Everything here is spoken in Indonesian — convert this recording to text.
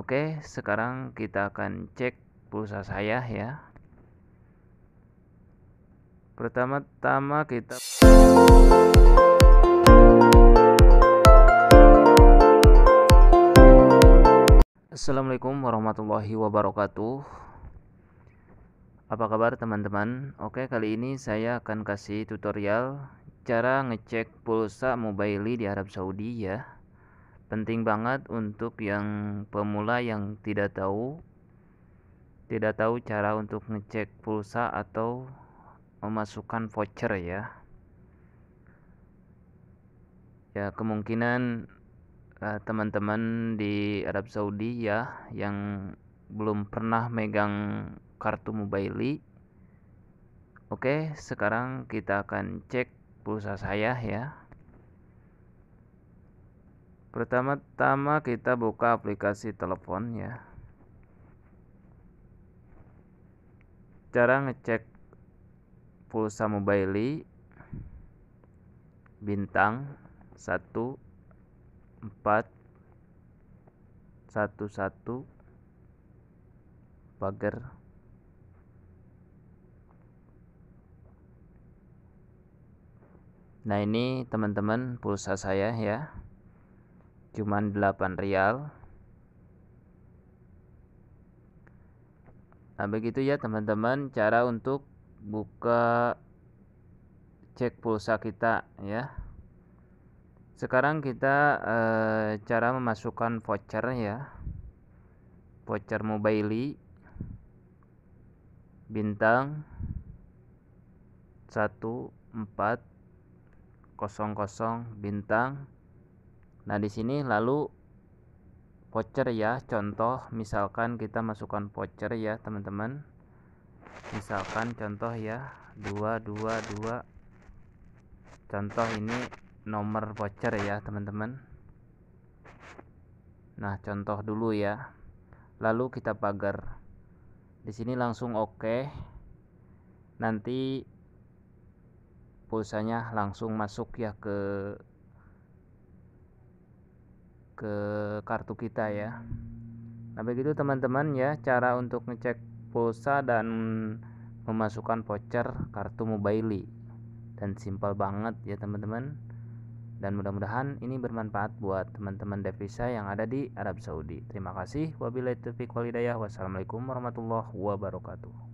Oke, sekarang kita akan cek pulsa saya ya. Pertama-tama kita Assalamualaikum warahmatullahi wabarakatuh. Apa kabar teman-teman? Oke, kali ini saya akan kasih tutorial cara ngecek pulsa mobile di Arab Saudi ya penting banget untuk yang pemula yang tidak tahu tidak tahu cara untuk ngecek pulsa atau memasukkan voucher ya ya kemungkinan eh, teman-teman uh, di Arab Saudi ya yang belum pernah megang kartu mobile Oke, sekarang kita akan cek pulsa saya ya. Pertama-tama kita buka aplikasi telepon ya. Cara ngecek pulsa mobile bintang satu empat satu satu pagar Nah ini teman-teman pulsa saya ya cuma 8 rial nah begitu ya teman-teman cara untuk buka cek pulsa kita ya sekarang kita e, cara memasukkan voucher ya voucher mobile bintang 1400 bintang Nah, di sini lalu voucher ya, contoh misalkan kita masukkan voucher ya, teman-teman. Misalkan contoh ya, dua dua dua contoh ini nomor voucher ya, teman-teman. Nah, contoh dulu ya. Lalu kita pagar. Di sini langsung oke. Okay. Nanti pulsanya langsung masuk ya ke ke kartu kita ya hmm. nah begitu teman-teman ya cara untuk ngecek pulsa dan memasukkan voucher kartu mobile dan simpel banget ya teman-teman dan mudah-mudahan ini bermanfaat buat teman-teman devisa yang ada di Arab Saudi. Terima kasih. Wabillahi taufiq walhidayah. Wassalamualaikum warahmatullahi wabarakatuh.